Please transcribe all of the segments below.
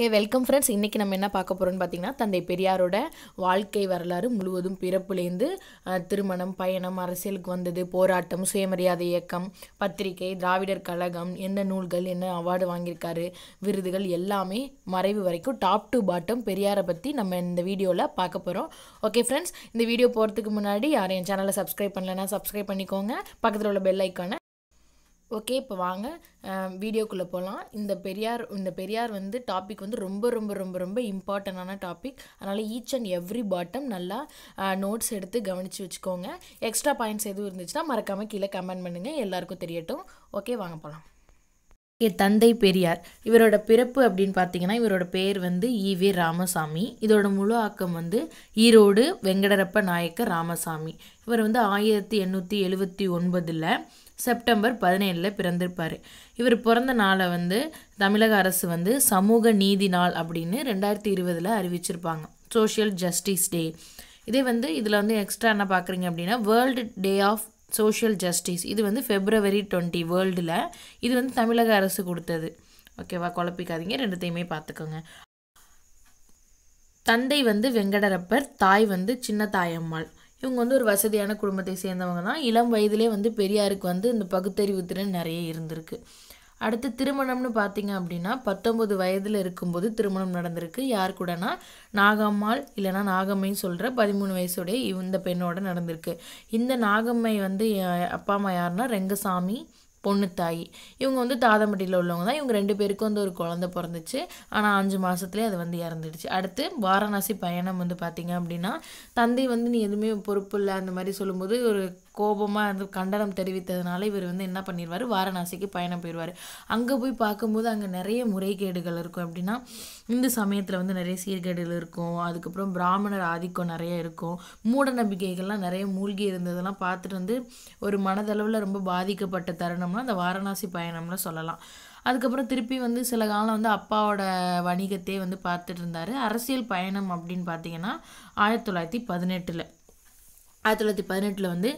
okay welcome friends இன்றைக்கி நம்ம என்ன பார்க்க போகிறோம்னு பார்த்திங்கன்னா தந்தை பெரியாரோட வாழ்க்கை வரலாறு முழுவதும் பிறப்புலேருந்து திருமணம் பயணம் அரசியலுக்கு வந்தது போராட்டம் சுயமரியாதை இயக்கம் பத்திரிகை திராவிடர் கழகம் என்ன நூல்கள் என்ன அவார்டு வாங்கியிருக்காரு விருதுகள் எல்லாமே மறைவு வரைக்கும் டாப் டு பாட்டம் பெரியாரை பற்றி நம்ம இந்த வீடியோவில் பார்க்க போகிறோம் ஓகே ஃப்ரெண்ட்ஸ் இந்த வீடியோ போகிறதுக்கு முன்னாடி யார் என் சேனலை சப்ஸ்கிரைப் பண்ணலைன்னா சப்ஸ்கிரைப் பண்ணிக்கோங்க பக்கத்தில் உள்ள பெல் ஐக்கானை ஓகே இப்போ வாங்க வீடியோக்குள்ளே போகலாம் இந்த பெரியார் இந்த பெரியார் வந்து டாபிக் வந்து ரொம்ப ரொம்ப ரொம்ப ரொம்ப இம்பார்ட்டண்டான டாபிக் அதனால் ஈச் அண்ட் எவ்ரி பாட்டம் நல்லா நோட்ஸ் எடுத்து கவனித்து வச்சுக்கோங்க எக்ஸ்ட்ரா பாயிண்ட்ஸ் எதுவும் இருந்துச்சுன்னா மறக்காமல் கீழே கமெண்ட் பண்ணுங்கள் எல்லாருக்கும் தெரியட்டும் ஓகே வாங்க போகலாம் என் தந்தை பெரியார் இவரோட பிறப்பு அப்படின்னு பார்த்தீங்கன்னா இவரோட பேர் வந்து இவி ராமசாமி இதோட முழு ஆக்கம் வந்து ஈரோடு வெங்கடரப்ப நாயக்க ராமசாமி இவர் வந்து ஆயிரத்தி எண்ணூற்றி எழுபத்தி ஒன்பதில் செப்டம்பர் பதினேழில் பிறந்திருப்பார் இவர் பிறந்த நாளை வந்து தமிழக அரசு வந்து சமூக நீதி நாள் அப்படின்னு ரெண்டாயிரத்தி இருபதில் அறிவிச்சிருப்பாங்க சோஷியல் ஜஸ்டிஸ் டே இதே வந்து இதில் வந்து எக்ஸ்ட்ரா என்ன பார்க்குறீங்க அப்படின்னா world day of social justice இது வந்து ஃபெப்ரவரி டுவெண்ட்டி வேர்ல்டில் இது வந்து தமிழக அரசு கொடுத்தது ஓகேவா குழப்பிக்காதீங்க ரெண்டுத்தையுமே பார்த்துக்கோங்க தந்தை வந்து வெங்கடரப்பர் தாய் வந்து சின்ன தாயம்மாள் இவங்க வந்து ஒரு வசதியான குடும்பத்தை சேர்ந்தவங்க தான் இளம் வயதிலே வந்து பெரியாருக்கு வந்து இந்த பகுத்தறிவு திறன் நிறைய இருந்திருக்கு அடுத்து திருமணம்னு பார்த்தீங்க அப்படின்னா பத்தொம்பது வயதில் இருக்கும்போது திருமணம் நடந்திருக்கு யார் கூடனா நாகம்மாள் இல்லைனா நாகம்மைன்னு சொல்கிற பதிமூணு வயசுடைய இந்த பெண்ணோட நடந்திருக்கு இந்த நாகம்மை வந்து அப்பா அம்மா யாருன்னா ரெங்கசாமி பொண்ணு தாய் இவங்க வந்து தாதம்பட்டியில் உள்ளவங்க தான் இவங்க ரெண்டு பேருக்கும் வந்து ஒரு குழந்த பிறந்துச்சு ஆனால் அஞ்சு மாதத்துலேயே அது வந்து இறந்துடுச்சு அடுத்து வாரணாசி பயணம் வந்து பார்த்திங்க அப்படின்னா தந்தை வந்து நீ எதுவுமே பொறுப்பு இல்லை அந்த மாதிரி சொல்லும்போது ஒரு கோபமாக இருந்து கண்டனம் தெரிவித்ததுனால இவர் வந்து என்ன பண்ணிடுவார் வாரணாசிக்கு பயணம் போயிடுவார் அங்கே போய் பார்க்கும்போது அங்கே நிறைய முறைகேடுகள் இருக்கும் அப்படின்னா இந்து சமயத்தில் வந்து நிறைய சீர்கேடுகள் இருக்கும் அதுக்கப்புறம் பிராமணர் ஆதிக்கம் நிறைய இருக்கும் மூட நம்பிக்கைகள்லாம் நிறைய மூழ்கி இருந்ததெல்லாம் பார்த்துட்டு வந்து ஒரு மனதளவில் ரொம்ப பாதிக்கப்பட்ட தருணம்னா அந்த வாரணாசி பயணம்னு சொல்லலாம் அதுக்கப்புறம் திருப்பி வந்து சில காலம் வந்து அப்பாவோட வணிகத்தையே வந்து பார்த்துட்டு இருந்தார் அரசியல் பயணம் அப்படின்னு பார்த்தீங்கன்னா ஆயிரத்தி தொள்ளாயிரத்தி பதினெட்டில் ஆயிரத்தி தொள்ளாயிரத்தி பதினெட்டில் வந்து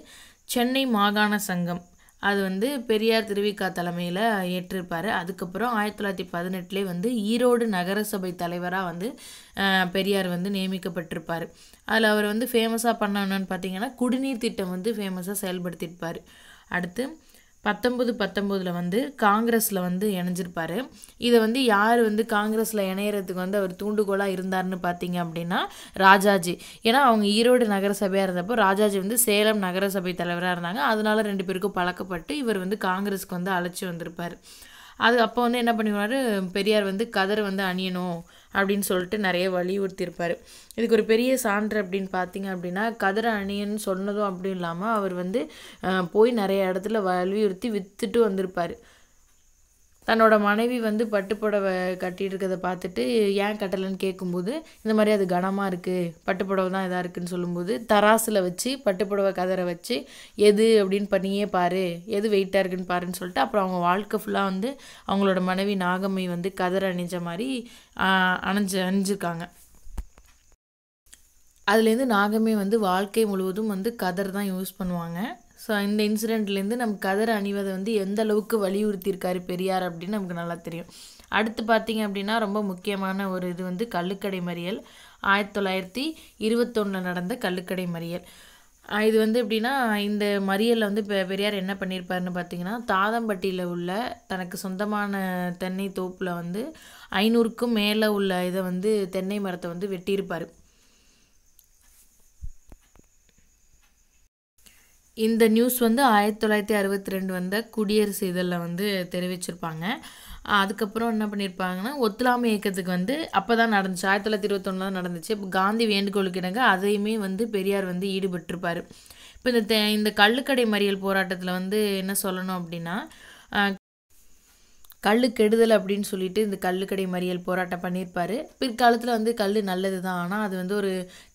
சென்னை மாகாண சங்கம் அது வந்து பெரியார் திருவிக்கா தலைமையில் ஏற்றிருப்பார் அதுக்கப்புறம் ஆயிரத்தி தொள்ளாயிரத்தி பதினெட்டுலேயே வந்து ஈரோடு நகரசபை தலைவராக வந்து பெரியார் வந்து நியமிக்கப்பட்டிருப்பார் அதில் அவர் வந்து ஃபேமஸாக பண்ணணும்னு பார்த்தீங்கன்னா குடிநீர் திட்டம் வந்து ஃபேமஸாக செயல்படுத்தியிருப்பார் அடுத்து பத்தொம்பது பத்தொம்போதில் வந்து காங்கிரஸில் வந்து இணைஞ்சிருப்பார் இதை வந்து யார் வந்து காங்கிரஸில் இணையறதுக்கு வந்து அவர் தூண்டுகோலாக இருந்தார்னு பார்த்தீங்க அப்படின்னா ராஜாஜி ஏன்னா அவங்க ஈரோடு நகரசபையாக இருந்தப்போ ராஜாஜி வந்து சேலம் நகரசபை தலைவராக இருந்தாங்க அதனால ரெண்டு பேருக்கும் பழக்கப்பட்டு இவர் வந்து காங்கிரஸுக்கு வந்து அழைச்சி வந்திருப்பார் அது அப்போ வந்து என்ன பண்ணிடுவார் பெரியார் வந்து கதரை வந்து அணியணும் அப்படின்னு சொல்லிட்டு நிறைய வலியுறுத்தியிருப்பார் இதுக்கு ஒரு பெரிய சான்று அப்படின்னு பார்த்தீங்க அப்படின்னா கதர் அணியன் சொன்னதும் அப்படி இல்லாமல் அவர் வந்து போய் நிறைய இடத்துல வலியுறுத்தி விற்றுட்டு வந்திருப்பார் தன்னோட மனைவி வந்து பட்டுப்புடவை கட்டிட்டு இருக்கிறத பார்த்துட்டு ஏன் கட்டலைன்னு கேட்கும்போது இந்த மாதிரி அது கனமாக இருக்குது பட்டுப்புடவை தான் இதாக இருக்குதுன்னு சொல்லும்போது தராசில் வச்சு பட்டுப்புடவை கதரை வச்சு எது அப்படின்னு பண்ணியே பாரு எது வெயிட்டாக இருக்குன்னு பாருன்னு சொல்லிட்டு அப்புறம் அவங்க வாழ்க்கை ஃபுல்லாக வந்து அவங்களோட மனைவி நாகம்மை வந்து கதரை அணிஞ்ச மாதிரி அணிஞ்சு அணிஞ்சிருக்காங்க அதுலேருந்து நாகமே வந்து வாழ்க்கை முழுவதும் வந்து கதர் தான் யூஸ் பண்ணுவாங்க ஸோ இந்த இன்சிடெண்ட்லேருந்து நமக்கு கதர் அணிவதை வந்து எந்த அளவுக்கு வலியுறுத்தியிருக்காரு பெரியார் அப்படின்னு நமக்கு நல்லா தெரியும் அடுத்து பார்த்திங்க அப்படின்னா ரொம்ப முக்கியமான ஒரு இது வந்து கல்லுக்கடை மறியல் ஆயிரத்தி தொள்ளாயிரத்தி இருபத்தொன்னில் நடந்த கல்லுக்கடை மறியல் இது வந்து எப்படின்னா இந்த மறியலில் வந்து பெ பெரியார் என்ன பண்ணியிருப்பாருன்னு பார்த்தீங்கன்னா தாதம்பட்டியில் உள்ள தனக்கு சொந்தமான தென்னை தோப்பில் வந்து ஐநூறுக்கும் மேலே உள்ள இதை வந்து தென்னை மரத்தை வந்து வெட்டியிருப்பார் இந்த நியூஸ் வந்து ஆயிரத்தி தொள்ளாயிரத்தி அறுபத்தி ரெண்டு வந்த குடியரசு இதழில் வந்து தெரிவிச்சிருப்பாங்க அதுக்கப்புறம் என்ன பண்ணியிருப்பாங்கன்னா ஒத்துழாமை இயக்கத்துக்கு வந்து அப்போ தான் நடந்துச்சு ஆயிரத்தி தொள்ளாயிரத்தி இருபத்தொன்னு தான் நடந்துச்சு இப்போ காந்தி வேண்டுகோளுக்கு இணங்க அதையுமே வந்து பெரியார் வந்து ஈடுபட்டிருப்பார் இப்போ இந்த இந்த கள்ளுக்கடை மறியல் போராட்டத்தில் வந்து என்ன சொல்லணும் அப்படின்னா கல் கெடுதல் அப்படின்னு சொல்லிட்டு இந்த கல்லுக்கடை மறியல் போராட்டம் பண்ணியிருப்பார் பிற்காலத்தில் வந்து கல் நல்லது தான் ஆனால் அது வந்து ஒரு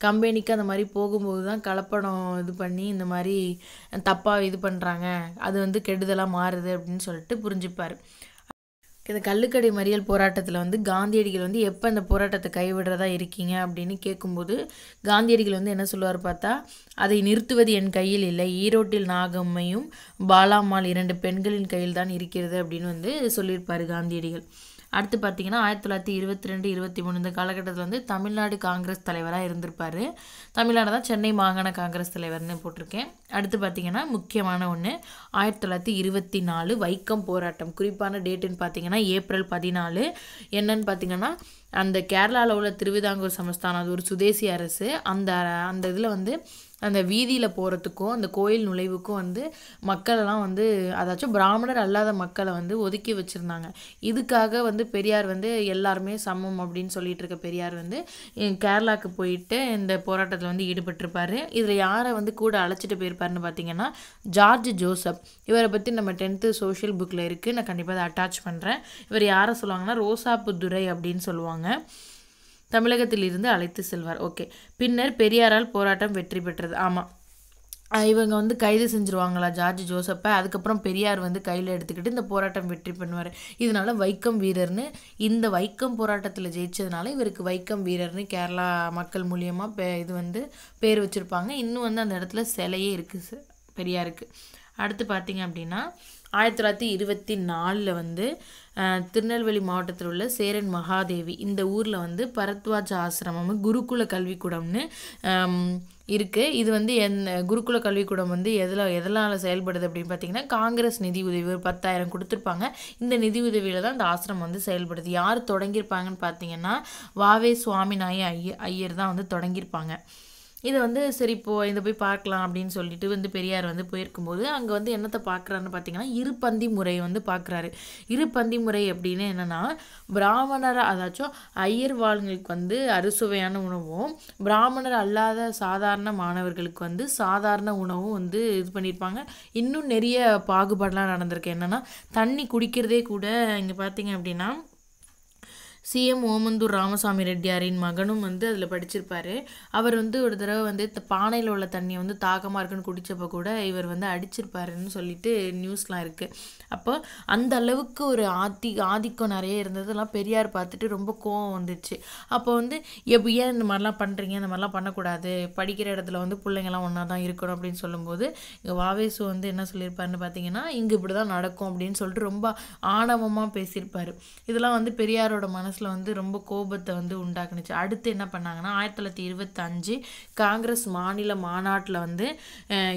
கம்பெனிக்கு அந்த மாதிரி போகும்போது தான் கலப்படம் இது பண்ணி இந்த மாதிரி தப்பாக இது பண்ணுறாங்க அது வந்து கெடுதலாக மாறுது அப்படின்னு சொல்லிட்டு புரிஞ்சுப்பார் இந்த கல்லுக்கடை மறியல் போராட்டத்தில் வந்து காந்தியடிகள் வந்து எப்போ அந்த போராட்டத்தை கைவிடுறதா இருக்கீங்க அப்படின்னு கேட்கும்போது காந்தியடிகள் வந்து என்ன சொல்லுவார் பார்த்தா அதை நிறுத்துவது என் கையில் இல்லை ஈரோட்டில் நாகம்மையும் பாலாம்மாள் இரண்டு பெண்களின் கையில் தான் இருக்கிறது அப்படின்னு வந்து சொல்லியிருப்பார் காந்தியடிகள் அடுத்து பார்த்தீங்கன்னா ஆயிரத்தி தொள்ளாயிரத்தி இருபத்தி ரெண்டு இருபத்தி மூணு இந்த காலகட்டத்தில் வந்து தமிழ்நாடு காங்கிரஸ் தலைவராக இருந்திருப்பார் தமிழ்நாடு தான் சென்னை மாகாண காங்கிரஸ் தலைவர்னு போட்டிருக்கேன் அடுத்து பார்த்திங்கன்னா முக்கியமான ஒன்று ஆயிரத்தி தொள்ளாயிரத்தி இருபத்தி நாலு வைக்கம் போராட்டம் குறிப்பான டேட்டுன்னு பார்த்திங்கன்னா ஏப்ரல் பதினாலு என்னன்னு பார்த்திங்கன்னா அந்த கேரளாவில் உள்ள திருவிதாங்கூர் சமஸ்தானம் அது ஒரு சுதேசி அரசு அந்த அந்த இதில் வந்து அந்த வீதியில் போகிறதுக்கும் அந்த கோயில் நுழைவுக்கும் வந்து மக்களெல்லாம் வந்து அதாச்சும் பிராமணர் அல்லாத மக்களை வந்து ஒதுக்கி வச்சுருந்தாங்க இதுக்காக வந்து பெரியார் வந்து எல்லாருமே சமம் அப்படின்னு சொல்லிகிட்டு இருக்க பெரியார் வந்து கேரளாவுக்கு போயிட்டு இந்த போராட்டத்தில் வந்து ஈடுபட்டிருப்பார் இதில் யாரை வந்து கூட அழைச்சிட்டு போயிருப்பாருன்னு பார்த்தீங்கன்னா ஜார்ஜ் ஜோசப் இவரை பற்றி நம்ம டென்த்து சோஷியல் புக்கில் இருக்குது நான் கண்டிப்பாக அதை அட்டாச் பண்ணுறேன் இவர் யாரை சொல்லுவாங்கன்னா ரோசாப்பு துரை அப்படின்னு சொல்லுவாங்க தமிழகத்தில் இருந்து அழைத்து செல்வார் ஓகே பின்னர் பெரியாரால் போராட்டம் வெற்றி பெற்றது ஆமாம் இவங்க வந்து கைது செஞ்சுருவாங்களா ஜார்ஜ் ஜோசப்பை அதுக்கப்புறம் பெரியார் வந்து கையில் எடுத்துக்கிட்டு இந்த போராட்டம் வெற்றி பண்ணுவார் இதனால் வைக்கம் வீரர்னு இந்த வைக்கம் போராட்டத்தில் ஜெயிச்சதுனால இவருக்கு வைக்கம் வீரர்னு கேரளா மக்கள் மூலியமாக பே இது வந்து பேர் வச்சுருப்பாங்க இன்னும் வந்து அந்த இடத்துல சிலையே இருக்குது பெரியாருக்கு அடுத்து பார்த்தீங்க அப்படின்னா ஆயிரத்தி தொள்ளாயிரத்தி இருபத்தி நாலில் வந்து திருநெல்வேலி மாவட்டத்தில் உள்ள சேரன் மகாதேவி இந்த ஊரில் வந்து பரத்வாஜ ஆசிரமம் குருகுல கல்விக்கூடம்னு இருக்குது இது வந்து எந்த குருகுல கல்விக்கூடம் வந்து எதில் எதனால் செயல்படுது அப்படின்னு பார்த்தீங்கன்னா காங்கிரஸ் நிதி உதவி ஒரு பத்தாயிரம் கொடுத்துருப்பாங்க இந்த நிதி உதவியில் தான் இந்த ஆசிரமம் வந்து செயல்படுது யார் தொடங்கியிருப்பாங்கன்னு பார்த்தீங்கன்னா வாவே சுவாமிநாய ஐய ஐயர் தான் வந்து தொடங்கியிருப்பாங்க இதை வந்து சரி இப்போ இதை போய் பார்க்கலாம் அப்படின்னு சொல்லிட்டு வந்து பெரியார் வந்து போயிருக்கும்போது அங்கே வந்து என்னத்தை பார்க்குறாருன்னு பார்த்தீங்கன்னா இருபந்தி முறையை வந்து பார்க்குறாரு இருபந்தி முறை அப்படின்னு என்னென்னா பிராமணர் அதாச்சும் ஐயர் வாழ்களுக்கு வந்து அறுசுவையான உணவும் பிராமணர் அல்லாத சாதாரண மாணவர்களுக்கு வந்து சாதாரண உணவும் வந்து இது பண்ணியிருப்பாங்க இன்னும் நிறைய பாகுபாடெலாம் நடந்திருக்கு என்னென்னா தண்ணி குடிக்கிறதே கூட இங்கே பார்த்தீங்க அப்படின்னா சிஎம் ஓமந்தூர் ராமசாமி ரெட்டியாரின் மகனும் வந்து அதில் படிச்சிருப்பார் அவர் வந்து ஒரு தடவை வந்து இந்த பானையில் உள்ள தண்ணியை வந்து தாகமாக இருக்குன்னு குடித்தப்போ கூட இவர் வந்து அடிச்சிருப்பாருன்னு சொல்லிட்டு நியூஸ்லாம் இருக்குது அப்போ அந்த அளவுக்கு ஒரு ஆதி ஆதிக்கம் நிறைய இருந்ததுலாம் பெரியார் பார்த்துட்டு ரொம்ப கோவம் வந்துச்சு அப்போ வந்து எப்போ ஏன் இந்த மாதிரிலாம் பண்ணுறீங்க இந்த மாதிரிலாம் பண்ணக்கூடாது படிக்கிற இடத்துல வந்து பிள்ளைங்கள்லாம் ஒன்றா தான் இருக்கணும் அப்படின்னு சொல்லும்போது இங்கே வாவேசு வந்து என்ன சொல்லியிருப்பாருன்னு பார்த்தீங்கன்னா இங்கே இப்படி தான் நடக்கும் அப்படின்னு சொல்லிட்டு ரொம்ப ஆணவமாக பேசியிருப்பார் இதெல்லாம் வந்து பெரியாரோட மனசு மனசில் வந்து ரொம்ப கோபத்தை வந்து உண்டாக்குனுச்சு அடுத்து என்ன பண்ணாங்கன்னா ஆயிரத்தி தொள்ளாயிரத்தி இருபத்தஞ்சு காங்கிரஸ் மாநில மாநாட்டில் வந்து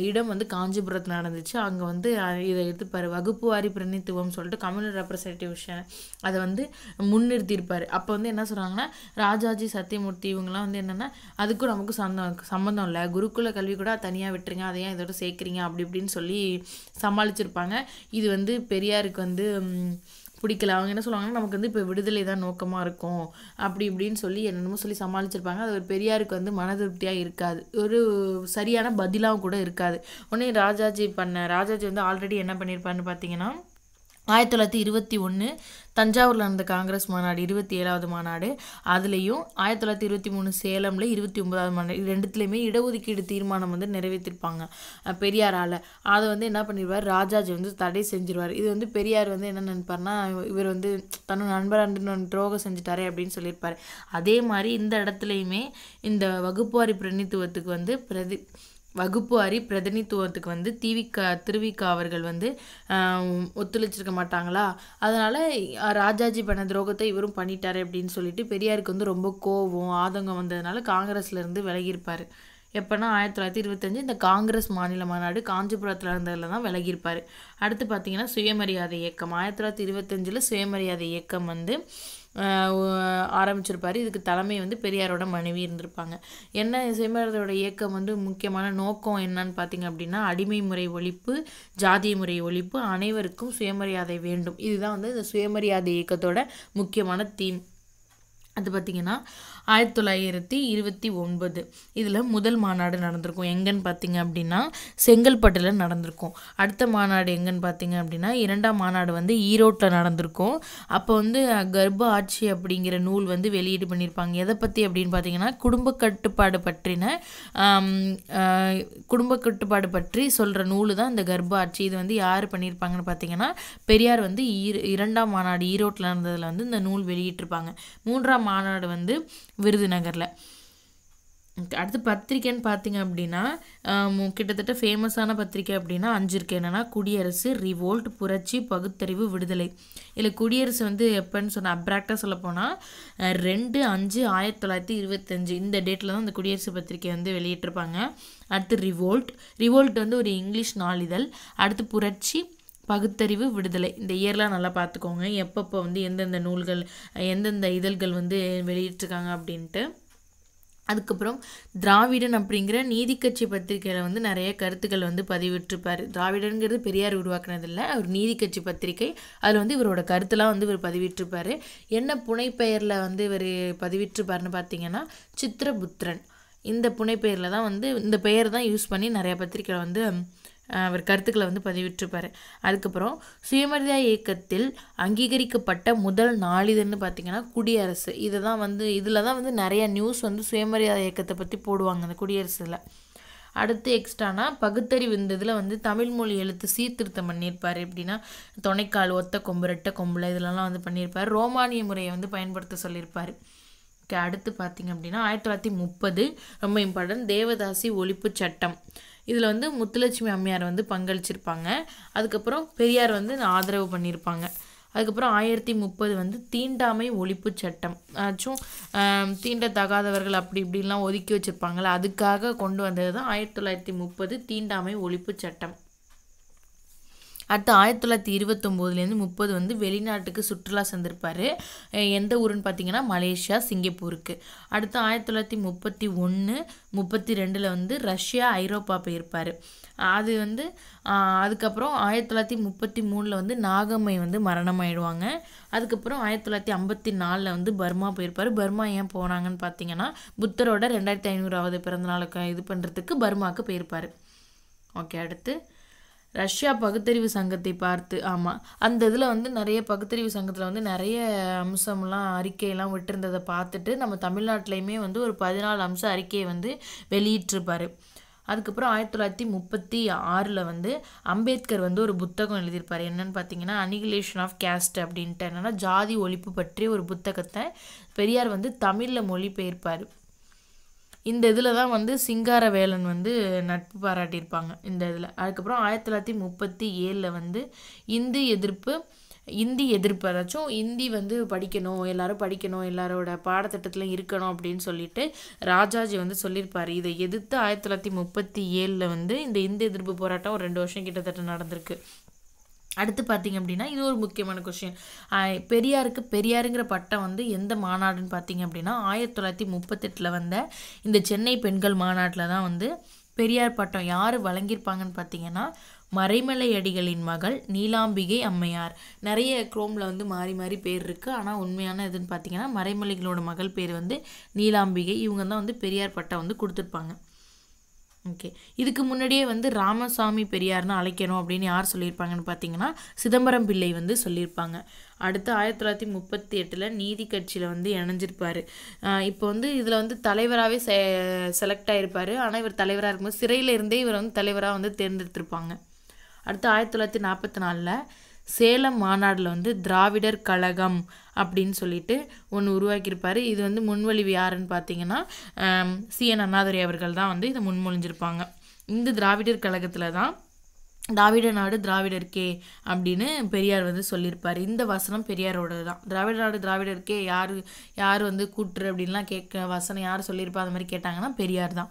இடம் வந்து காஞ்சிபுரத்தில் நடந்துச்சு அங்கே வந்து இதை எடுத்துப்பார் வகுப்பு வாரி பிரதிநிதித்துவம் சொல்லிட்டு கம்யூனல் ரெப்ரசன்டேஷன் அதை வந்து முன்னிறுத்தியிருப்பார் அப்போ வந்து என்ன சொல்கிறாங்கன்னா ராஜாஜி சத்தியமூர்த்தி இவங்கெல்லாம் வந்து என்னென்னா அதுக்கும் நமக்கு சந்தம் சம்மந்தம் இல்லை குருக்குல கல்வி கூட தனியாக விட்டுருங்க அதை ஏன் இதோட சேர்க்குறீங்க அப்படி இப்படின்னு சொல்லி சமாளிச்சிருப்பாங்க இது வந்து பெரியாருக்கு வந்து பிடிக்கல அவங்க என்ன சொல்லுவாங்கன்னா நமக்கு வந்து இப்போ விடுதலை தான் நோக்கமாக இருக்கும் அப்படி இப்படின்னு சொல்லி என்னென்னமோ சொல்லி சமாளிச்சிருப்பாங்க அது ஒரு பெரியாருக்கு வந்து மன திருப்தியாக இருக்காது ஒரு சரியான பதிலாகவும் கூட இருக்காது உடனே ராஜாஜி பண்ண ராஜாஜி வந்து ஆல்ரெடி என்ன பண்ணியிருப்பாருன்னு பார்த்தீங்கன்னா ஆயிரத்தி தொள்ளாயிரத்தி இருபத்தி ஒன்று தஞ்சாவூரில் நடந்த காங்கிரஸ் மாநாடு இருபத்தி ஏழாவது மாநாடு அதுலேயும் ஆயிரத்தி தொள்ளாயிரத்தி இருபத்தி மூணு சேலமில் இருபத்தி ஒன்பதாவது மாநாடு ரெண்டுத்துலேயுமே இடஒதுக்கீடு தீர்மானம் வந்து நிறைவேற்றிருப்பாங்க பெரியாரால் அதை வந்து என்ன பண்ணிடுவார் ராஜாஜி வந்து தடை செஞ்சிருவார் இது வந்து பெரியார் வந்து என்ன நினைப்பார்னா இவர் வந்து தன்னோட நண்பராண்டு துரோகம் செஞ்சுட்டாரே அப்படின்னு சொல்லியிருப்பார் அதே மாதிரி இந்த இடத்துலையுமே இந்த வகுப்புவாரி பிரதிநிதித்துவத்துக்கு வந்து பிரதி வகுப்பு அறி பிரதிநிதித்துவத்துக்கு வந்து திவிக திருவிக்கா அவர்கள் வந்து ஒத்துழைச்சிருக்க மாட்டாங்களா அதனால் ராஜாஜி பண்ண துரோகத்தை இவரும் பண்ணிட்டாரு அப்படின்னு சொல்லிட்டு பெரியாருக்கு வந்து ரொம்ப கோவம் ஆதங்கம் வந்ததுனால காங்கிரஸ்லேருந்து விலகியிருப்பார் எப்போனா ஆயிரத்தி தொள்ளாயிரத்தி இருபத்தஞ்சு இந்த காங்கிரஸ் மாநில மாநாடு காஞ்சிபுரத்தில் இருந்ததில் தான் விலகியிருப்பார் அடுத்து பார்த்திங்கன்னா சுயமரியாதை இயக்கம் ஆயிரத்தி தொள்ளாயிரத்தி இருபத்தஞ்சில் சுயமரியாதை இயக்கம் வந்து ஆரம்பிச்சிருப்பார் இதுக்கு தலைமை வந்து பெரியாரோட மனைவி இருந்திருப்பாங்க என்ன செம்மரதோட இயக்கம் வந்து முக்கியமான நோக்கம் என்னன்னு பார்த்தீங்க அப்படின்னா அடிமை முறை ஒழிப்பு ஜாதிய முறை ஒழிப்பு அனைவருக்கும் சுயமரியாதை வேண்டும் இதுதான் வந்து இந்த சுயமரியாதை இயக்கத்தோட முக்கியமான தீம் அது பார்த்திங்கன்னா ஆயிரத்தி தொள்ளாயிரத்தி இருபத்தி ஒன்பது இதில் முதல் மாநாடு நடந்திருக்கும் எங்கன்னு பார்த்தீங்க அப்படின்னா செங்கல்பட்டில் நடந்திருக்கும் அடுத்த மாநாடு எங்கன்னு பார்த்தீங்க அப்படின்னா இரண்டாம் மாநாடு வந்து ஈரோட்டில் நடந்திருக்கும் அப்போ வந்து கர்ப்ப ஆட்சி அப்படிங்கிற நூல் வந்து வெளியீடு பண்ணியிருப்பாங்க எதை பற்றி அப்படின்னு பார்த்தீங்கன்னா குடும்ப கட்டுப்பாடு பற்றின குடும்ப கட்டுப்பாடு பற்றி சொல்கிற நூல் தான் இந்த கர்ப்ப ஆட்சி இது வந்து யார் பண்ணியிருப்பாங்கன்னு பார்த்தீங்கன்னா பெரியார் வந்து இரண்டாம் மாநாடு ஈரோட்டில் நடந்ததில் வந்து இந்த நூல் வெளியிட்டிருப்பாங்க மூன்றாம் மாநாடு வந்து விருதுநகரில் அடுத்து பத்திரிக்கைன்னு பார்த்தீங்க அப்படின்னா கிட்டத்தட்ட ஃபேமஸான பத்திரிக்கை அப்படின்னா அஞ்சு இருக்குது என்னென்னா குடியரசு ரிவோல்ட் புரட்சி பகுத்தறிவு விடுதலை இதில் குடியரசு வந்து எப்போன்னு சொன்னால் அப்ராக்டாக சொல்லப்போனால் ரெண்டு அஞ்சு ஆயிரத்தி தொள்ளாயிரத்தி இருபத்தஞ்சு இந்த டேட்டில் தான் அந்த குடியரசு பத்திரிக்கை வந்து வெளியிட்டிருப்பாங்க அடுத்து ரிவோல்ட் ரிவோல்ட் வந்து ஒரு இங்கிலீஷ் நாளிதழ் அடுத்து புரட்சி பகுத்தறிவு விடுதலை இந்த இயர்லாம் நல்லா பார்த்துக்கோங்க எப்பப்போ வந்து எந்தெந்த நூல்கள் எந்தெந்த இதழ்கள் வந்து வெளியிட்டிருக்காங்க அப்படின்ட்டு அதுக்கப்புறம் திராவிடன் அப்படிங்கிற நீதி கட்சி பத்திரிகையில் வந்து நிறைய கருத்துக்கள் வந்து பதிவிட்டிருப்பார் திராவிடனுங்கிறது பெரியார் உருவாக்குனதில்லை அவர் நீதி கட்சி பத்திரிகை அதில் வந்து இவரோட கருத்துலாம் வந்து இவர் பதிவிட்டிருப்பார் என்ன புனைப்பெயரில் வந்து இவர் பதிவிட்டிருப்பாருன்னு பார்த்தீங்கன்னா சித்திரபுத்திரன் இந்த புனைப்பெயரில் தான் வந்து இந்த பெயர் தான் யூஸ் பண்ணி நிறையா பத்திரிகையில் வந்து அவர் கருத்துக்களை வந்து பதிவிட்டிருப்பார் அதுக்கப்புறம் சுயமரியாதை இயக்கத்தில் அங்கீகரிக்கப்பட்ட முதல் நாளிதழ்னு பார்த்திங்கன்னா குடியரசு இதை தான் வந்து இதில் தான் வந்து நிறையா நியூஸ் வந்து சுயமரியாதை இயக்கத்தை பற்றி போடுவாங்க அந்த குடியரசில் அடுத்து எக்ஸ்ட்ரானா பகுத்தறிவு இந்த இதில் வந்து தமிழ் மொழி எழுத்து சீர்திருத்தம் பண்ணியிருப்பார் எப்படின்னா துணைக்கால் ஒத்த கொம்பு ரெட்டை கொம்புல இதிலலாம் வந்து பண்ணியிருப்பார் ரோமானிய முறையை வந்து பயன்படுத்த சொல்லியிருப்பார் அடுத்து பார்த்திங்க அப்படின்னா ஆயிரத்தி தொள்ளாயிரத்தி முப்பது ரொம்ப இம்பார்ட்டன்ட் தேவதாசி ஒழிப்பு சட்டம் இதில் வந்து முத்துலட்சுமி அம்மையார் வந்து பங்களிச்சிருப்பாங்க அதுக்கப்புறம் பெரியார் வந்து ஆதரவு பண்ணியிருப்பாங்க அதுக்கப்புறம் ஆயிரத்தி முப்பது வந்து தீண்டாமை ஒழிப்பு சட்டம் ஆச்சும் தீண்டத்தகாதவர்கள் அப்படி இப்படிலாம் ஒதுக்கி வச்சுருப்பாங்களே அதுக்காக கொண்டு வந்தது தான் ஆயிரத்தி தொள்ளாயிரத்தி முப்பது தீண்டாமை ஒழிப்பு சட்டம் அடுத்து ஆயிரத்தி தொள்ளாயிரத்தி இருபத்தொம்போதுலேருந்து முப்பது வந்து வெளிநாட்டுக்கு சுற்றுலா சென்றிருப்பார் எந்த ஊருன்னு பார்த்தீங்கன்னா மலேசியா சிங்கப்பூருக்கு அடுத்து ஆயிரத்தி தொள்ளாயிரத்தி முப்பத்தி ஒன்று முப்பத்தி ரெண்டில் வந்து ரஷ்யா ஐரோப்பா போயிருப்பார் அது வந்து அதுக்கப்புறம் ஆயிரத்தி தொள்ளாயிரத்தி முப்பத்தி மூணில் வந்து நாகம்மை வந்து மரணம் ஆயிடுவாங்க அதுக்கப்புறம் ஆயிரத்தி தொள்ளாயிரத்தி ஐம்பத்தி நாலில் வந்து பர்மா போயிருப்பார் பர்மா ஏன் போனாங்கன்னு பார்த்தீங்கன்னா புத்தரோட ரெண்டாயிரத்தி ஐநூறாவது பிறந்தநாளுக்கு இது பண்ணுறதுக்கு பர்மாவுக்கு போயிருப்பார் ஓகே அடுத்து ரஷ்யா பகுத்தறிவு சங்கத்தை பார்த்து ஆமாம் அந்த இதில் வந்து நிறைய பகுத்தறிவு சங்கத்தில் வந்து நிறைய அம்சம்லாம் அறிக்கையெல்லாம் விட்டுருந்ததை பார்த்துட்டு நம்ம தமிழ்நாட்டிலையுமே வந்து ஒரு பதினாலு அம்ச அறிக்கையை வந்து வெளியிட்டிருப்பார் அதுக்கப்புறம் ஆயிரத்தி தொள்ளாயிரத்தி முப்பத்தி ஆறில் வந்து அம்பேத்கர் வந்து ஒரு புத்தகம் எழுதியிருப்பார் என்னன்னு பார்த்தீங்கன்னா அனிகுலேஷன் ஆஃப் கேஸ்ட் அப்படின்ட்டு என்னென்னா ஜாதி ஒழிப்பு பற்றி ஒரு புத்தகத்தை பெரியார் வந்து தமிழில் மொழிபெயர்ப்பார் இந்த இதில் தான் வந்து சிங்கார வேலன் வந்து நட்பு பாராட்டியிருப்பாங்க இந்த இதில் அதுக்கப்புறம் ஆயிரத்தி தொள்ளாயிரத்தி முப்பத்தி ஏழில் வந்து இந்து எதிர்ப்பு இந்தி எதிர்ப்பு அதாச்சும் இந்தி வந்து படிக்கணும் எல்லாரும் படிக்கணும் எல்லாரோட பாடத்திட்டத்தில் இருக்கணும் அப்படின்னு சொல்லிட்டு ராஜாஜி வந்து சொல்லியிருப்பார் இதை எதிர்த்து ஆயிரத்தி தொள்ளாயிரத்தி முப்பத்தி ஏழில் வந்து இந்த இந்தி எதிர்ப்பு போராட்டம் ஒரு ரெண்டு வருஷம் கிட்டத்தட்ட நடந்திருக்கு அடுத்து பார்த்தீங்க அப்படின்னா இது ஒரு முக்கியமான கொஷின் பெரியாருக்கு பெரியாருங்கிற பட்டம் வந்து எந்த மாநாடுன்னு பார்த்தீங்க அப்படின்னா ஆயிரத்தி தொள்ளாயிரத்தி முப்பத்தெட்டில் வந்த இந்த சென்னை பெண்கள் மாநாட்டில் தான் வந்து பெரியார் பட்டம் யார் வழங்கியிருப்பாங்கன்னு பார்த்தீங்கன்னா மறைமலை அடிகளின் மகள் நீலாம்பிகை அம்மையார் நிறைய குரோமில் வந்து மாறி மாறி பேர் இருக்குது ஆனால் உண்மையான இதுன்னு பார்த்தீங்கன்னா மறைமலைகளோட மகள் பேர் வந்து நீலாம்பிகை இவங்க தான் வந்து பெரியார் பட்டம் வந்து கொடுத்துருப்பாங்க ஓகே இதுக்கு முன்னாடியே வந்து ராமசாமி பெரியார்னு அழைக்கணும் அப்படின்னு யார் சொல்லியிருப்பாங்கன்னு பார்த்தீங்கன்னா சிதம்பரம் பிள்ளை வந்து சொல்லியிருப்பாங்க அடுத்து ஆயிரத்தி தொள்ளாயிரத்தி முப்பத்தி எட்டில் நீதி கட்சியில் வந்து இணைஞ்சிருப்பார் இப்போ வந்து இதில் வந்து தலைவராகவே செ செலக்ட் ஆகிருப்பார் ஆனால் இவர் தலைவராக இருக்கும்போது சிறையில் இருந்தே இவர் வந்து தலைவராக வந்து தேர்ந்தெடுத்திருப்பாங்க அடுத்து ஆயிரத்தி தொள்ளாயிரத்தி நாற்பத்தி நாலில் சேலம் மாநாடில் வந்து திராவிடர் கழகம் அப்படின்னு சொல்லிட்டு ஒன்று உருவாக்கியிருப்பார் இது வந்து முன்வழிவு யாருன்னு பார்த்தீங்கன்னா சிஎன் அண்ணாதுரை அவர்கள் தான் வந்து இதை முன்மொழிஞ்சிருப்பாங்க இந்த திராவிடர் கழகத்தில் தான் திராவிட நாடு திராவிடர்க்கே அப்படின்னு பெரியார் வந்து சொல்லியிருப்பார் இந்த வசனம் பெரியாரோடது தான் திராவிட நாடு திராவிடர்க்கே யார் யார் வந்து கூட்டுரு அப்படின்லாம் கேட்க வசனம் யார் சொல்லியிருப்பா அது மாதிரி கேட்டாங்கன்னா பெரியார் தான்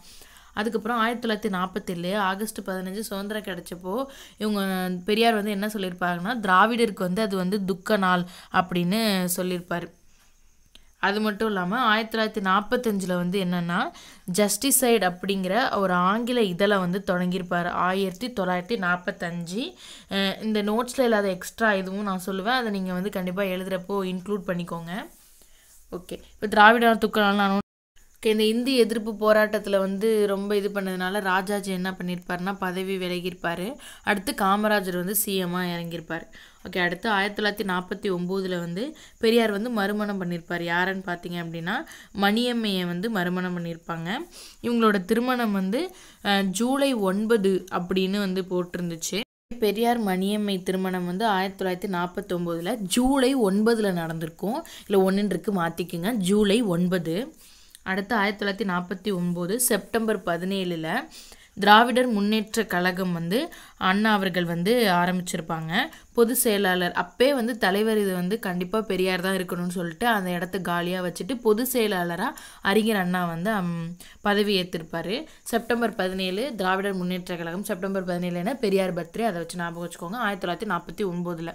அதுக்கப்புறம் ஆயிரத்தி தொள்ளாயிரத்தி நாற்பத்தேழு ஆகஸ்ட் பதினஞ்சு சுதந்திரம் கிடச்சப்போ இவங்க பெரியார் வந்து என்ன சொல்லியிருப்பாங்கன்னா திராவிடருக்கு வந்து அது வந்து துக்க நாள் அப்படின்னு சொல்லியிருப்பார் அது மட்டும் இல்லாமல் ஆயிரத்தி தொள்ளாயிரத்தி நாற்பத்தஞ்சில் வந்து என்னென்னா ஜஸ்டிசைட் அப்படிங்கிற ஒரு ஆங்கில இதழை வந்து தொடங்கியிருப்பார் ஆயிரத்தி தொள்ளாயிரத்தி நாற்பத்தஞ்சு இந்த நோட்ஸில் இல்லாத எக்ஸ்ட்ரா இதுவும் நான் சொல்லுவேன் அதை நீங்கள் வந்து கண்டிப்பாக எழுதுகிறப்போ இன்க்ளூட் பண்ணிக்கோங்க ஓகே இப்போ திராவிட துக்க நாள் இந்த இந்தி எதிர்ப்பு போராட்டத்தில் வந்து ரொம்ப இது பண்ணதுனால ராஜாஜி என்ன பண்ணியிருப்பார்னா பதவி விலகியிருப்பார் அடுத்து காமராஜர் வந்து சிஎம்மாக இறங்கியிருப்பார் ஓகே அடுத்து ஆயிரத்தி தொள்ளாயிரத்தி நாற்பத்தி ஒம்போதில் வந்து பெரியார் வந்து மறுமணம் பண்ணியிருப்பார் யாருன்னு பார்த்தீங்க அப்படின்னா மணியம்மையை வந்து மறுமணம் பண்ணியிருப்பாங்க இவங்களோட திருமணம் வந்து ஜூலை ஒன்பது அப்படின்னு வந்து போட்டிருந்துச்சு பெரியார் மணியம்மை திருமணம் வந்து ஆயிரத்தி தொள்ளாயிரத்தி நாற்பத்தொம்போதில் ஜூலை ஒன்பதில் நடந்திருக்கும் இல்லை ஒன்றுன்றிருக்கு மாற்றிக்குங்க ஜூலை ஒன்பது அடுத்து ஆயிரத்தி தொள்ளாயிரத்தி நாற்பத்தி ஒம்பது செப்டம்பர் பதினேழில் திராவிடர் முன்னேற்ற கழகம் வந்து அண்ணா அவர்கள் வந்து ஆரம்பிச்சிருப்பாங்க பொது செயலாளர் அப்பே வந்து தலைவர் இது வந்து கண்டிப்பாக பெரியார் தான் இருக்கணும்னு சொல்லிட்டு அந்த இடத்த காலியாக வச்சுட்டு பொது செயலாளராக அறிஞர் அண்ணா வந்து பதவி ஏற்றிருப்பார் செப்டம்பர் பதினேழு திராவிடர் முன்னேற்ற கழகம் செப்டம்பர் பதினேழு பெரியார் பர்த்டே அதை வச்சு ஞாபகம் வச்சுக்கோங்க ஆயிரத்தி தொள்ளாயிரத்தி நாற்பத்தி ஒம்போதில்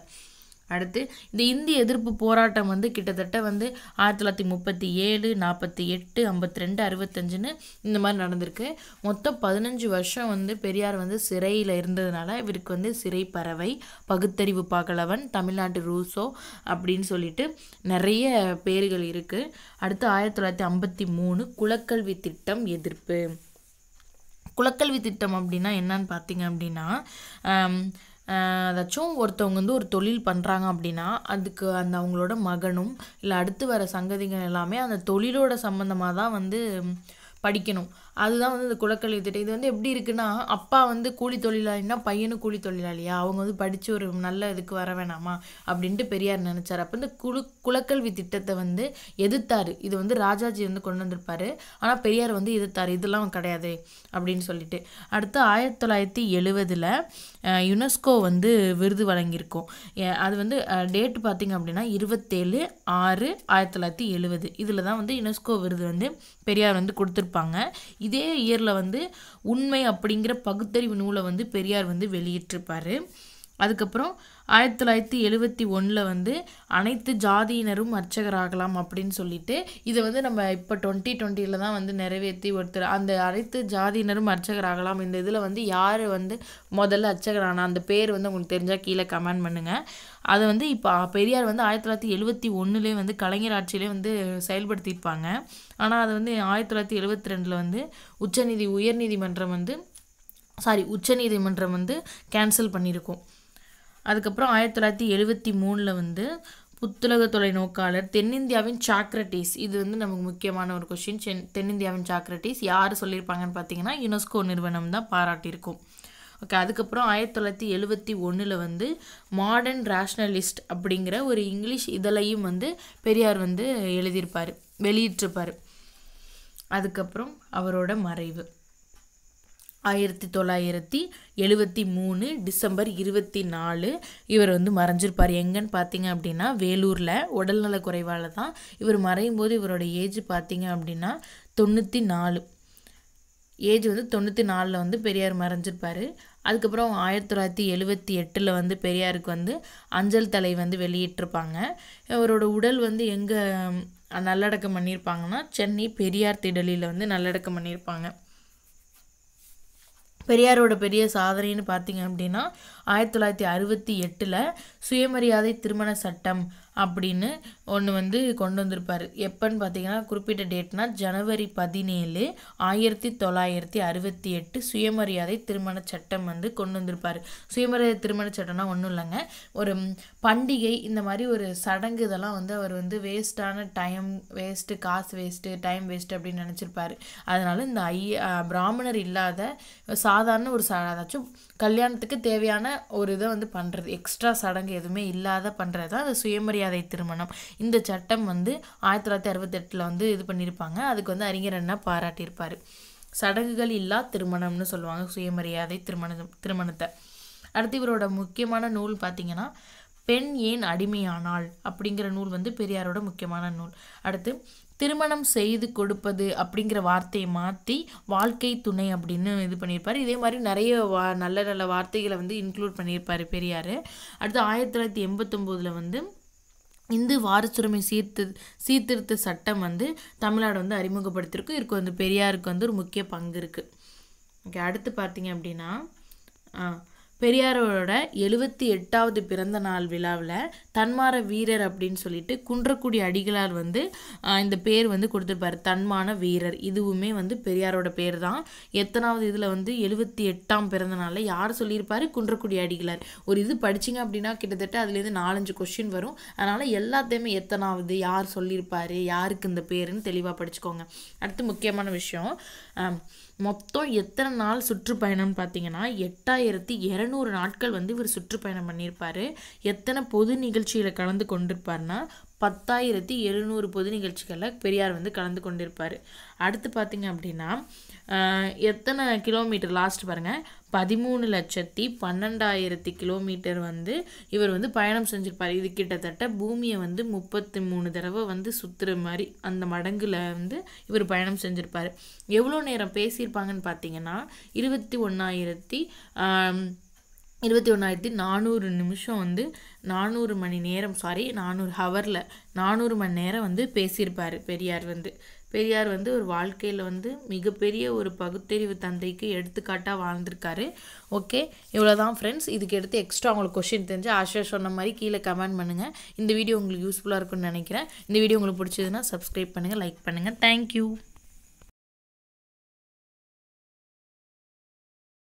அடுத்து இந்த இந்திய எதிர்ப்பு போராட்டம் வந்து கிட்டத்தட்ட வந்து ஆயிரத்தி தொள்ளாயிரத்தி முப்பத்தி ஏழு நாற்பத்தி எட்டு ஐம்பத்தி ரெண்டு அறுபத்தஞ்சுன்னு இந்த மாதிரி நடந்திருக்கு மொத்தம் பதினஞ்சு வருஷம் வந்து பெரியார் வந்து சிறையில் இருந்ததுனால இவருக்கு வந்து சிறை பறவை பகுத்தறிவு பகலவன் தமிழ்நாட்டு ரூசோ அப்படின்னு சொல்லிட்டு நிறைய பேர்கள் இருக்குது அடுத்து ஆயிரத்தி தொள்ளாயிரத்தி ஐம்பத்தி மூணு குலக்கல்வி திட்டம் எதிர்ப்பு குலக்கல்வி திட்டம் அப்படின்னா என்னன்னு பார்த்தீங்க அப்படின்னா ஏதாச்சும் ஒருத்தவங்க வந்து ஒரு தொழில் பண்ணுறாங்க அப்படின்னா அதுக்கு அந்த அவங்களோட மகனும் இல்லை அடுத்து வர சங்கதிகள் எல்லாமே அந்த தொழிலோட சம்மந்தமாக தான் வந்து படிக்கணும் அதுதான் வந்து இந்த குலக்கல்வி திட்டம் இது வந்து எப்படி இருக்குன்னா அப்பா வந்து கூலி தொழிலாளின்னா பையனும் கூலி தொழிலாளியா அவங்க வந்து படித்து ஒரு நல்ல இதுக்கு வர வேணாமா அப்படின்ட்டு பெரியார் நினச்சார் அப்போ இந்த குழு குலக்கல்வி திட்டத்தை வந்து எதிர்த்தார் இது வந்து ராஜாஜி வந்து கொண்டு வந்திருப்பார் ஆனால் பெரியார் வந்து எதிர்த்தார் இதெல்லாம் கிடையாது அப்படின்னு சொல்லிட்டு அடுத்து ஆயிரத்தி தொள்ளாயிரத்தி எழுபதில் யுனெஸ்கோ வந்து விருது வழங்கியிருக்கோம் அது வந்து டேட் பார்த்திங்க அப்படின்னா இருபத்தேழு ஆறு ஆயிரத்தி தொள்ளாயிரத்தி எழுபது இதில் தான் வந்து யுனெஸ்கோ விருது வந்து பெரியார் வந்து கொடுத்துருப்பாங்க இதே இயரில் வந்து உண்மை அப்படிங்கிற பகுத்தறிவு நூலை வந்து பெரியார் வந்து வெளியிட்டிருப்பார் அதுக்கப்புறம் ஆயிரத்தி தொள்ளாயிரத்தி எழுபத்தி ஒன்றில் வந்து அனைத்து ஜாதியினரும் அர்ச்சகராகலாம் அப்படின்னு சொல்லிட்டு இதை வந்து நம்ம இப்போ டுவெண்ட்டி டுவெண்ட்டியில் தான் வந்து நிறைவேற்றி ஒருத்தர் அந்த அனைத்து ஜாதியினரும் அர்ச்சகராகலாம் இந்த இதில் வந்து யார் வந்து முதல்ல அர்ச்சகரானா அந்த பேர் வந்து உங்களுக்கு தெரிஞ்சால் கீழே கமெண்ட் பண்ணுங்கள் அதை வந்து இப்போ பெரியார் வந்து ஆயிரத்தி தொள்ளாயிரத்தி எழுபத்தி ஒன்றுலேயே வந்து கலைஞர் ஆட்சியிலே வந்து செயல்படுத்தியிருப்பாங்க ஆனால் அது வந்து ஆயிரத்தி தொள்ளாயிரத்தி எழுபத்தி ரெண்டில் வந்து உச்சநீதி உயர்நீதிமன்றம் வந்து சாரி உச்சநீதிமன்றம் வந்து கேன்சல் பண்ணியிருக்கோம் அதுக்கப்புறம் ஆயிரத்தி தொள்ளாயிரத்தி எழுபத்தி மூணில் வந்து புத்தலக தொலைநோக்காளர் தென்னிந்தியாவின் சாக்ரட்டிஸ் இது வந்து நமக்கு முக்கியமான ஒரு கொஷின் சென் தென்னிந்தியாவின் சாக்ரட்டிஸ் யார் சொல்லியிருப்பாங்கன்னு பார்த்தீங்கன்னா யுனெஸ்கோ நிறுவனம் தான் பாராட்டியிருக்கும் ஓகே அதுக்கப்புறம் ஆயிரத்தி தொள்ளாயிரத்தி எழுபத்தி ஒன்றில் வந்து மாடர்ன் ரேஷ்னலிஸ்ட் அப்படிங்கிற ஒரு இங்கிலீஷ் இதழையும் வந்து பெரியார் வந்து எழுதியிருப்பார் வெளியிட்டிருப்பார் அதுக்கப்புறம் அவரோட மறைவு ஆயிரத்தி தொள்ளாயிரத்தி எழுபத்தி மூணு டிசம்பர் இருபத்தி நாலு இவர் வந்து மறைஞ்சிருப்பார் எங்கன்னு பார்த்தீங்க அப்படின்னா வேலூரில் உடல்நல குறைவால் தான் இவர் மறையும் போது இவரோட ஏஜ் பார்த்தீங்க அப்படின்னா தொண்ணூற்றி நாலு ஏஜ் வந்து தொண்ணூற்றி நாலில் வந்து பெரியார் மறைஞ்சிருப்பார் அதுக்கப்புறம் ஆயிரத்தி தொள்ளாயிரத்தி எழுபத்தி எட்டில் வந்து பெரியாருக்கு வந்து அஞ்சல் தலை வந்து வெளியிட்டிருப்பாங்க இவரோட உடல் வந்து எங்கே நல்லடக்கம் பண்ணியிருப்பாங்கன்னா சென்னை பெரியார் திடலியில் வந்து நல்லடக்கம் பண்ணியிருப்பாங்க பெரியாரோட பெரிய சாதனைன்னு பார்த்தீங்க அப்படின்னா ஆயிரத்தி தொள்ளாயிரத்தி அறுபத்தி எட்டில் சுயமரியாதை திருமண சட்டம் அப்படின்னு ஒன்று வந்து கொண்டு வந்திருப்பார் எப்போன்னு பார்த்தீங்கன்னா குறிப்பிட்ட டேட்னா ஜனவரி பதினேழு ஆயிரத்தி தொள்ளாயிரத்தி அறுபத்தி எட்டு சுயமரியாதை திருமண சட்டம் வந்து கொண்டு வந்திருப்பார் சுயமரியாதை திருமண சட்டம்னா ஒன்றும் இல்லைங்க ஒரு பண்டிகை இந்த மாதிரி ஒரு சடங்கு இதெல்லாம் வந்து அவர் வந்து வேஸ்ட்டான டைம் வேஸ்ட்டு காசு வேஸ்ட்டு டைம் வேஸ்ட்டு அப்படின்னு நினச்சிருப்பார் அதனால் இந்த ஐ பிராமணர் இல்லாத சாதாரண ஒரு ச அதாச்சும் கல்யாணத்துக்கு தேவையான ஒரு இதை வந்து பண்ணுறது எக்ஸ்ட்ரா சடங்கு எதுவுமே இல்லாத பண்ணுறது தான் அந்த சுயமரியாதை திருமணம் இந்த சட்டம் வந்து ஆயிரத்தி தொள்ளாயிரத்தி அறுபத்தெட்டில் வந்து இது பண்ணியிருப்பாங்க அதுக்கு வந்து அறிஞர் என்ன பாராட்டியிருப்பார் சடங்குகள் இல்லா திருமணம்னு சொல்லுவாங்க சுயமரியாதை திருமணம் திருமணத்தை அடுத்து இவரோட முக்கியமான நூல் பார்த்திங்கன்னா பெண் ஏன் அடிமையானாள் அப்படிங்கிற நூல் வந்து பெரியாரோட முக்கியமான நூல் அடுத்து திருமணம் செய்து கொடுப்பது அப்படிங்கிற வார்த்தையை மாற்றி வாழ்க்கை துணை அப்படின்னு இது பண்ணியிருப்பார் இதே மாதிரி நிறைய வா நல்ல நல்ல வார்த்தைகளை வந்து இன்க்ளூட் பண்ணியிருப்பார் பெரியார் அடுத்து ஆயிரத்தி தொள்ளாயிரத்தி எண்பத்தொம்போதில் வந்து இந்து வாரசுரிமை சீர்த்து சீர்திருத்த சட்டம் வந்து தமிழ்நாடு வந்து அறிமுகப்படுத்தியிருக்கு இதுக்கு வந்து பெரியாருக்கு வந்து ஒரு முக்கிய பங்கு இருக்குது ஓகே அடுத்து பார்த்தீங்க அப்படின்னா பெரியாரோட எழுபத்தி எட்டாவது பிறந்த நாள் விழாவில் தன்மார வீரர் அப்படின்னு சொல்லிட்டு குன்றக்குடி அடிகளார் வந்து இந்த பேர் வந்து கொடுத்துருப்பாரு தன்மான வீரர் இதுவுமே வந்து பெரியாரோட பேர் தான் எத்தனாவது இதில் வந்து எழுபத்தி எட்டாம் பிறந்தனால யார் சொல்லியிருப்பாரு குன்றக்குடி அடிகளார் ஒரு இது படிச்சிங்க அப்படின்னா கிட்டத்தட்ட அதுலேருந்து நாலஞ்சு கொஷின் வரும் அதனால் எல்லாத்தையுமே எத்தனாவது யார் சொல்லியிருப்பாரு யாருக்கு இந்த பேருன்னு தெளிவாக படிச்சுக்கோங்க அடுத்து முக்கியமான விஷயம் மொத்தம் எத்தனை நாள் சுற்றுப்பயணம்னு பார்த்தீங்கன்னா எட்டாயிரத்தி இரநூறு நாட்கள் வந்து இவர் சுற்றுப்பயணம் பண்ணியிருப்பார் எத்தனை பொது நிகழ்ச்சி நிகழ்ச்சியில் கலந்து கொண்டிருப்பார்னா பத்தாயிரத்தி எழுநூறு பொது நிகழ்ச்சிகளில் பெரியார் வந்து கலந்து கொண்டிருப்பார் அடுத்து பார்த்திங்க அப்படின்னா எத்தனை கிலோமீட்டர் லாஸ்ட் பாருங்கள் பதிமூணு லட்சத்தி பன்னெண்டாயிரத்தி கிலோமீட்டர் வந்து இவர் வந்து பயணம் செஞ்சுருப்பார் இது கிட்டத்தட்ட பூமியை வந்து முப்பத்தி மூணு தடவை வந்து சுற்றுற மாதிரி அந்த மடங்கில் வந்து இவர் பயணம் செஞ்சுருப்பார் எவ்வளோ நேரம் பேசியிருப்பாங்கன்னு பார்த்தீங்கன்னா இருபத்தி ஒன்றாயிரத்தி இருபத்தி ஒன்றாயிரத்தி நானூறு நிமிஷம் வந்து நானூறு மணி நேரம் சாரி நானூறு ஹவரில் நானூறு மணி நேரம் வந்து பேசியிருப்பார் பெரியார் வந்து பெரியார் வந்து ஒரு வாழ்க்கையில் வந்து மிகப்பெரிய ஒரு பகுத்தறிவு தந்தைக்கு எடுத்துக்காட்டாக வாழ்ந்திருக்காரு ஓகே இவ்வளோ தான் ஃப்ரெண்ட்ஸ் இதுக்கு எடுத்து எக்ஸ்ட்ரா உங்களுக்கு கொஷின் தெரிஞ்சு ஆஷா சொன்ன மாதிரி கீழே கமெண்ட் பண்ணுங்கள் இந்த வீடியோ உங்களுக்கு யூஸ்ஃபுல்லாக இருக்கும்னு நினைக்கிறேன் இந்த வீடியோ உங்களுக்கு பிடிச்சதுன்னா சப்ஸ்கிரைப் பண்ணுங்கள் லைக் பண்ணுங்கள் தேங்க்யூ